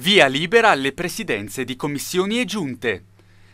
Via libera alle presidenze di commissioni e giunte.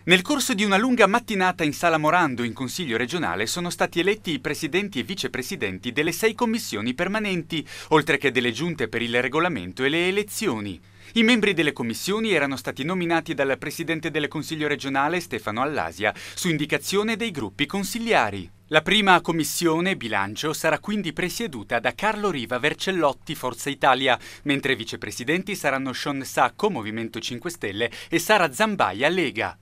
Nel corso di una lunga mattinata in Sala Morando in Consiglio regionale sono stati eletti i presidenti e vicepresidenti delle sei commissioni permanenti, oltre che delle giunte per il regolamento e le elezioni. I membri delle commissioni erano stati nominati dal presidente del Consiglio regionale Stefano Allasia su indicazione dei gruppi consigliari. La prima commissione, bilancio, sarà quindi presieduta da Carlo Riva Vercellotti, Forza Italia, mentre i vicepresidenti saranno Sean Sacco, Movimento 5 Stelle, e Sara Zambaia, Lega.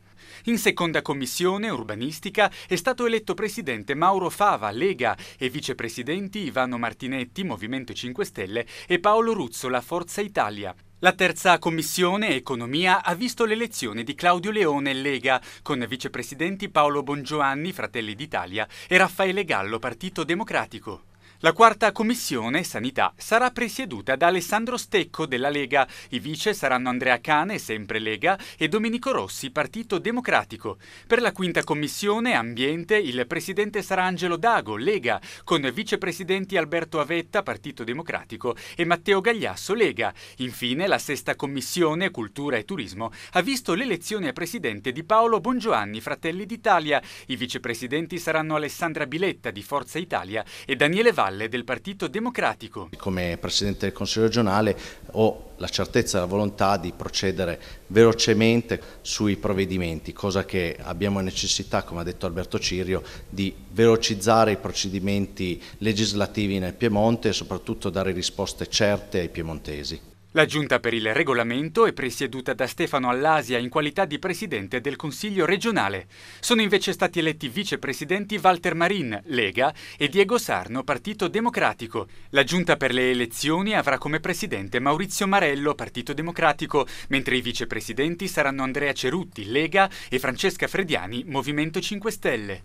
In seconda commissione, urbanistica, è stato eletto presidente Mauro Fava, Lega, e vicepresidenti Ivano Martinetti, Movimento 5 Stelle, e Paolo Ruzzola, Forza Italia. La terza commissione, Economia, ha visto l'elezione di Claudio Leone Lega, con vicepresidenti Paolo Bongioanni, Fratelli d'Italia, e Raffaele Gallo, Partito Democratico. La quarta commissione, Sanità, sarà presieduta da Alessandro Stecco della Lega. I vice saranno Andrea Cane, sempre Lega, e Domenico Rossi, Partito Democratico. Per la quinta commissione, Ambiente, il presidente sarà Angelo Dago, Lega, con vicepresidenti Alberto Avetta, Partito Democratico, e Matteo Gagliasso, Lega. Infine, la sesta commissione, Cultura e Turismo, ha visto l'elezione a presidente di Paolo Bongiovanni, Fratelli d'Italia. I vicepresidenti saranno Alessandra Biletta di Forza Italia e Daniele Valli spalle del Partito Democratico. Come Presidente del Consiglio regionale ho la certezza e la volontà di procedere velocemente sui provvedimenti, cosa che abbiamo necessità, come ha detto Alberto Cirio, di velocizzare i procedimenti legislativi nel Piemonte e soprattutto dare risposte certe ai piemontesi. La giunta per il regolamento è presieduta da Stefano Allasia in qualità di presidente del Consiglio regionale. Sono invece stati eletti vicepresidenti Walter Marin, Lega, e Diego Sarno, Partito Democratico. La giunta per le elezioni avrà come presidente Maurizio Marello, Partito Democratico, mentre i vicepresidenti saranno Andrea Cerutti, Lega, e Francesca Frediani, Movimento 5 Stelle.